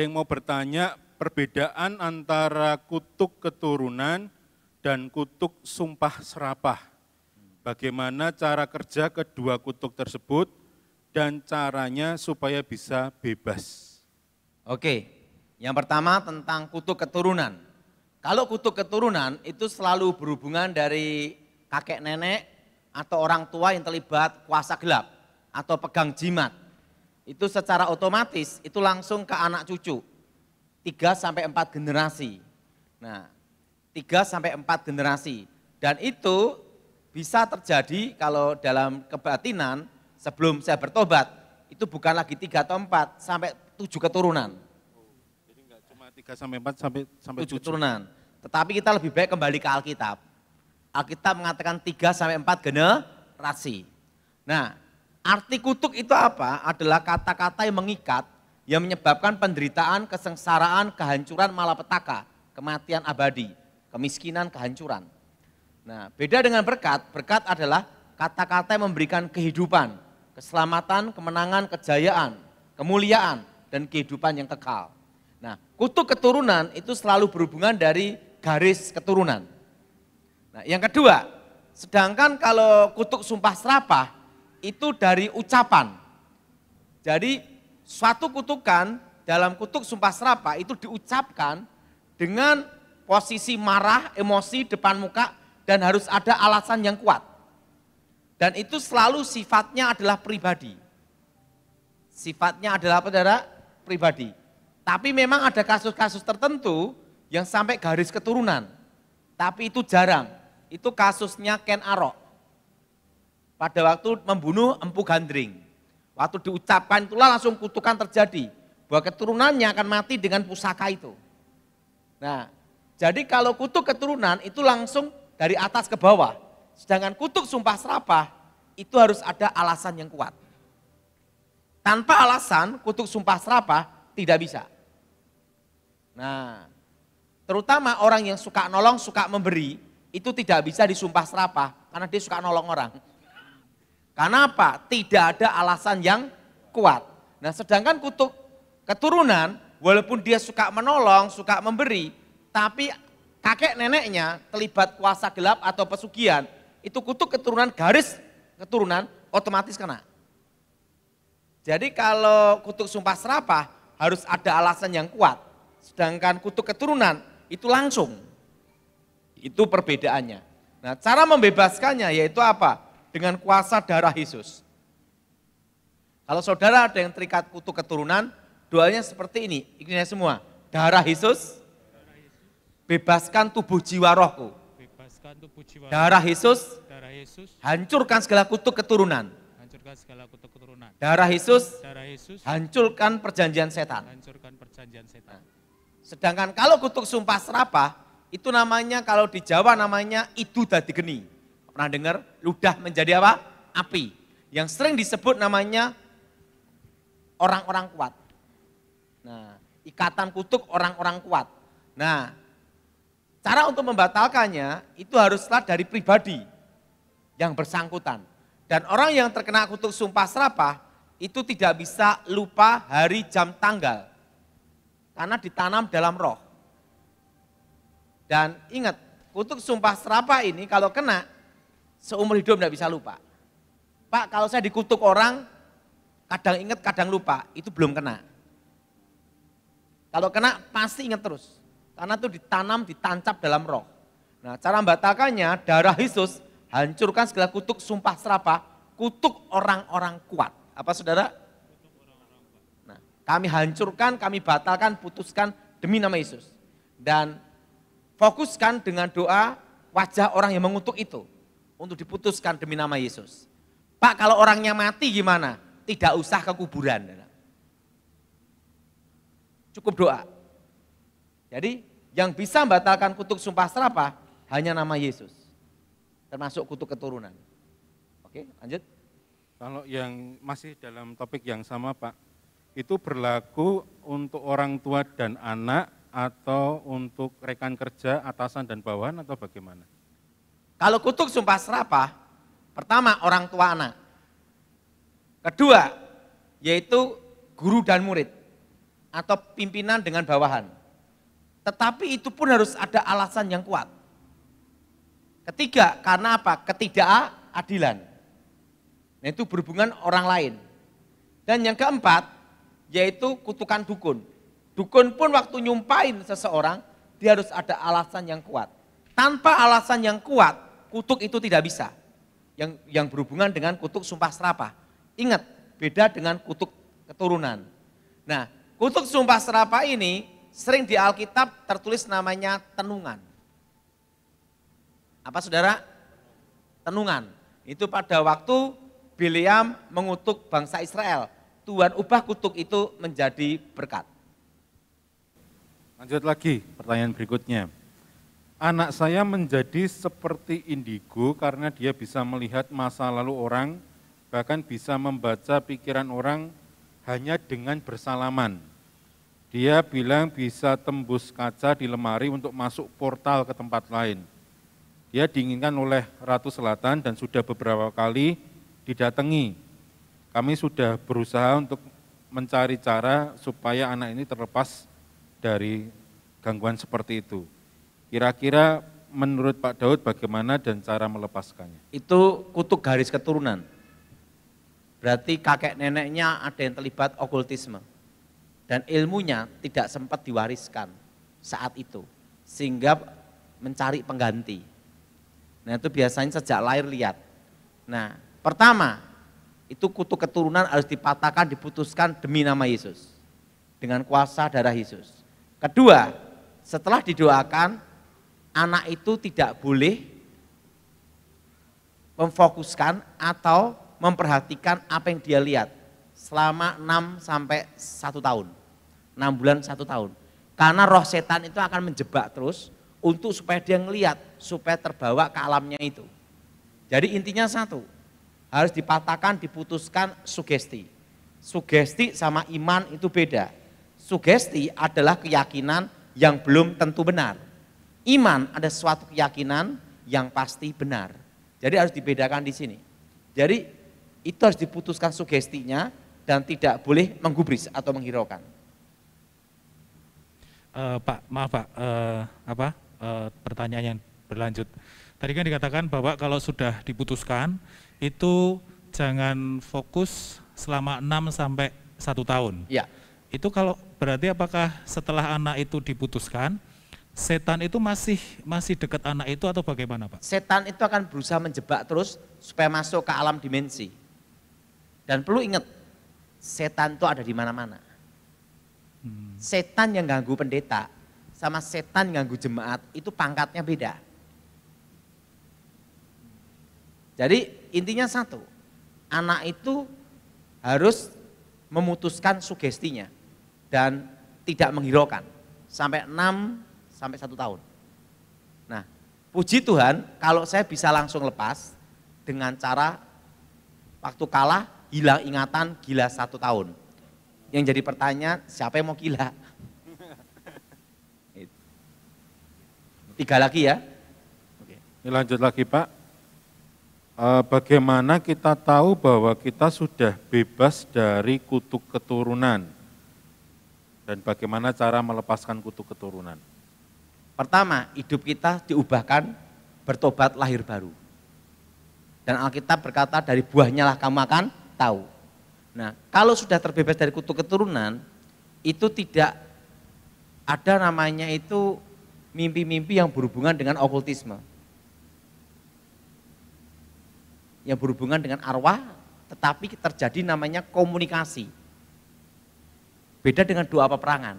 Ada yang mau bertanya perbedaan antara kutuk keturunan dan kutuk sumpah serapah. Bagaimana cara kerja kedua kutuk tersebut dan caranya supaya bisa bebas. Oke, yang pertama tentang kutuk keturunan. Kalau kutuk keturunan itu selalu berhubungan dari kakek nenek atau orang tua yang terlibat kuasa gelap atau pegang jimat itu secara otomatis itu langsung ke anak cucu. 3 sampai 4 generasi. Nah, 3 sampai 4 generasi. Dan itu bisa terjadi kalau dalam kebatinan sebelum saya bertobat, itu bukan lagi 3 atau 4, sampai 7 keturunan. jadi enggak cuma 3 sampai 4 sampai sampai 7, 7 keturunan. Tetapi kita lebih baik kembali ke Alkitab. Alkitab mengatakan 3 sampai 4 generasi. Nah, Arti kutuk itu apa? Adalah kata-kata yang mengikat, yang menyebabkan penderitaan, kesengsaraan, kehancuran, malapetaka, kematian abadi, kemiskinan, kehancuran. Nah, beda dengan berkat, berkat adalah kata-kata yang memberikan kehidupan, keselamatan, kemenangan, kejayaan, kemuliaan, dan kehidupan yang kekal. Nah, kutuk keturunan itu selalu berhubungan dari garis keturunan. Nah, yang kedua, sedangkan kalau kutuk sumpah serapah itu dari ucapan. Jadi suatu kutukan dalam kutuk sumpah serapa itu diucapkan dengan posisi marah, emosi depan muka dan harus ada alasan yang kuat. Dan itu selalu sifatnya adalah pribadi. Sifatnya adalah apa saudara? Pribadi. Tapi memang ada kasus-kasus tertentu yang sampai garis keturunan. Tapi itu jarang. Itu kasusnya Ken Arok pada waktu membunuh Empu Gandring. Waktu diucapkan itulah langsung kutukan terjadi. Bahwa keturunannya akan mati dengan pusaka itu. Nah, jadi kalau kutuk keturunan itu langsung dari atas ke bawah. Sedangkan kutuk sumpah serapah itu harus ada alasan yang kuat. Tanpa alasan kutuk sumpah serapah tidak bisa. Nah, terutama orang yang suka nolong, suka memberi, itu tidak bisa disumpah serapah karena dia suka nolong orang. Karena apa? Tidak ada alasan yang kuat. Nah sedangkan kutuk keturunan, walaupun dia suka menolong, suka memberi, tapi kakek neneknya terlibat kuasa gelap atau pesugihan, itu kutuk keturunan garis keturunan otomatis kena. Jadi kalau kutuk sumpah serapah harus ada alasan yang kuat. Sedangkan kutuk keturunan itu langsung. Itu perbedaannya. Nah, cara membebaskannya yaitu apa? dengan kuasa darah Yesus. Kalau saudara ada yang terikat kutu keturunan, doanya seperti ini, ini ya semua. Darah Yesus, bebaskan tubuh jiwa rohku. darah Yesus, hancurkan segala kutu keturunan. Darah Yesus, hancurkan perjanjian setan. Nah, sedangkan kalau kutuk sumpah serapah, itu namanya kalau di Jawa namanya idu dadi geni. Pernah dengar? Ludah menjadi apa? Api. Yang sering disebut namanya orang-orang kuat. Nah, ikatan kutuk orang-orang kuat. Nah, cara untuk membatalkannya itu haruslah dari pribadi yang bersangkutan. Dan orang yang terkena kutuk sumpah serapah itu tidak bisa lupa hari jam tanggal. Karena ditanam dalam roh. Dan ingat, kutuk sumpah serapah ini kalau kena seumur hidup tidak bisa lupa. Pak, kalau saya dikutuk orang, kadang ingat, kadang lupa, itu belum kena. Kalau kena, pasti ingat terus. Karena itu ditanam, ditancap dalam roh. Nah, cara membatalkannya, darah Yesus hancurkan segala kutuk, sumpah serapa, kutuk orang-orang kuat. Apa saudara? Nah, kami hancurkan, kami batalkan, putuskan demi nama Yesus. Dan fokuskan dengan doa wajah orang yang mengutuk itu untuk diputuskan demi nama Yesus. Pak kalau orangnya mati gimana? Tidak usah ke kuburan. Cukup doa. Jadi yang bisa membatalkan kutuk sumpah serapah hanya nama Yesus. Termasuk kutuk keturunan. Oke lanjut. Kalau yang masih dalam topik yang sama Pak, itu berlaku untuk orang tua dan anak atau untuk rekan kerja, atasan dan bawahan atau bagaimana? Kalau kutuk sumpah serapah, pertama orang tua anak. Kedua, yaitu guru dan murid atau pimpinan dengan bawahan. Tetapi itu pun harus ada alasan yang kuat. Ketiga, karena apa? Ketidakadilan. Nah, itu berhubungan orang lain. Dan yang keempat, yaitu kutukan dukun. Dukun pun waktu nyumpain seseorang, dia harus ada alasan yang kuat. Tanpa alasan yang kuat, kutuk itu tidak bisa. Yang yang berhubungan dengan kutuk sumpah serapah. Ingat, beda dengan kutuk keturunan. Nah, kutuk sumpah serapah ini sering di Alkitab tertulis namanya tenungan. Apa saudara? Tenungan. Itu pada waktu Biliam mengutuk bangsa Israel. Tuhan ubah kutuk itu menjadi berkat. Lanjut lagi pertanyaan berikutnya anak saya menjadi seperti indigo karena dia bisa melihat masa lalu orang, bahkan bisa membaca pikiran orang hanya dengan bersalaman. Dia bilang bisa tembus kaca di lemari untuk masuk portal ke tempat lain. Dia diinginkan oleh Ratu Selatan dan sudah beberapa kali didatangi. Kami sudah berusaha untuk mencari cara supaya anak ini terlepas dari gangguan seperti itu. Kira-kira menurut Pak Daud bagaimana dan cara melepaskannya? Itu kutuk garis keturunan. Berarti kakek neneknya ada yang terlibat okultisme. Dan ilmunya tidak sempat diwariskan saat itu. Sehingga mencari pengganti. Nah itu biasanya sejak lahir lihat. Nah pertama itu kutuk keturunan harus dipatahkan, diputuskan demi nama Yesus. Dengan kuasa darah Yesus. Kedua, setelah didoakan, anak itu tidak boleh memfokuskan atau memperhatikan apa yang dia lihat selama 6 sampai 1 tahun. 6 bulan 1 tahun. Karena roh setan itu akan menjebak terus untuk supaya dia ngelihat supaya terbawa ke alamnya itu. Jadi intinya satu, harus dipatahkan, diputuskan sugesti. Sugesti sama iman itu beda. Sugesti adalah keyakinan yang belum tentu benar Iman ada suatu keyakinan yang pasti benar. Jadi harus dibedakan di sini. Jadi itu harus diputuskan sugestinya dan tidak boleh menggubris atau menghiraukan. Uh, Pak, maaf Pak, uh, apa uh, pertanyaan yang berlanjut. Tadi kan dikatakan bahwa kalau sudah diputuskan itu jangan fokus selama 6 sampai satu tahun. Ya. Itu kalau berarti apakah setelah anak itu diputuskan, setan itu masih masih dekat anak itu atau bagaimana Pak? Setan itu akan berusaha menjebak terus supaya masuk ke alam dimensi. Dan perlu ingat, setan itu ada di mana-mana. Hmm. Setan yang ganggu pendeta sama setan yang ganggu jemaat itu pangkatnya beda. Jadi intinya satu, anak itu harus memutuskan sugestinya dan tidak menghiraukan. Sampai 6 sampai satu tahun. Nah, puji Tuhan kalau saya bisa langsung lepas dengan cara waktu kalah hilang ingatan gila satu tahun. Yang jadi pertanyaan siapa yang mau gila? Tiga lagi ya. Oke. Ini lanjut lagi Pak. Eh, bagaimana kita tahu bahwa kita sudah bebas dari kutuk keturunan? Dan bagaimana cara melepaskan kutuk keturunan? Pertama, hidup kita diubahkan bertobat lahir baru. Dan Alkitab berkata dari buahnya lah kamu akan tahu. Nah, kalau sudah terbebas dari kutu keturunan, itu tidak ada namanya itu mimpi-mimpi yang berhubungan dengan okultisme. Yang berhubungan dengan arwah, tetapi terjadi namanya komunikasi. Beda dengan doa peperangan.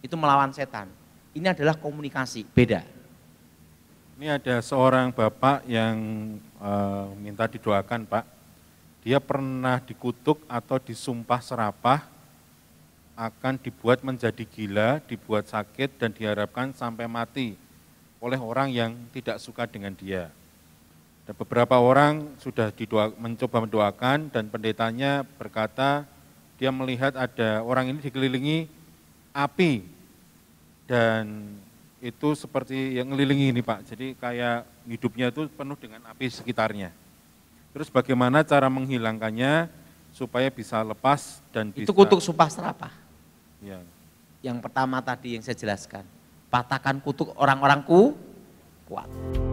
Itu melawan setan ini adalah komunikasi, beda. Ini ada seorang bapak yang e, minta didoakan, Pak. Dia pernah dikutuk atau disumpah serapah akan dibuat menjadi gila, dibuat sakit dan diharapkan sampai mati oleh orang yang tidak suka dengan dia. Dan beberapa orang sudah didoa, mencoba mendoakan dan pendetanya berkata dia melihat ada orang ini dikelilingi api dan itu seperti yang ngelilingi ini Pak, jadi kayak hidupnya itu penuh dengan api sekitarnya. Terus bagaimana cara menghilangkannya supaya bisa lepas dan itu bisa... Itu kutuk supastra apa? Ya. Yang pertama tadi yang saya jelaskan, patahkan kutuk orang-orangku kuat.